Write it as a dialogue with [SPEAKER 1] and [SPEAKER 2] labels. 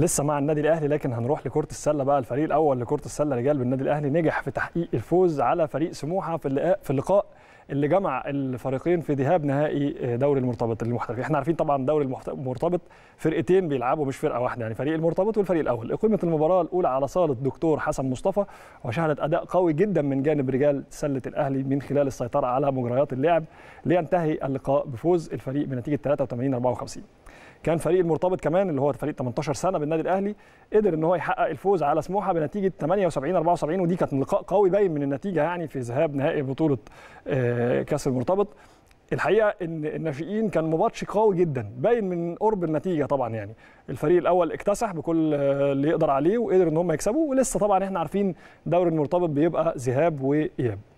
[SPEAKER 1] لسه مع النادي الاهلي لكن هنروح لكره السله بقى الفريق الاول لكره السله رجال بالنادي الاهلي نجح في تحقيق الفوز على فريق سموحه في اللقاء اللي جمع الفريقين في ذهاب نهائي دوري المرتبط المحترف احنا عارفين طبعا دوري المرتبط فرقتين بيلعبوا مش فرقه واحده يعني فريق المرتبط والفريق الاول اقيمت المباراه الاولى على صاله دكتور حسن مصطفى وشهدت اداء قوي جدا من جانب رجال سله الاهلي من خلال السيطره على مجريات اللعب لينتهي اللقاء بفوز الفريق بنتيجه 83 54 كان فريق المرتبط كمان اللي هو فريق 18 سنه بالنادي الاهلي قدر ان هو يحقق الفوز على سموحه بنتيجه 78 74 ودي كانت لقاء قوي باين من النتيجه يعني في ذهاب نهائي بطوله آه، كاس المرتبط الحقيقه ان الناشئين كان ماتش قوي جدا باين من قرب النتيجه طبعا يعني الفريق الاول اكتسح بكل آه، اللي يقدر عليه وقدر ان هم يكسبوا ولسه طبعا احنا عارفين دوري المرتبط بيبقى ذهاب واياب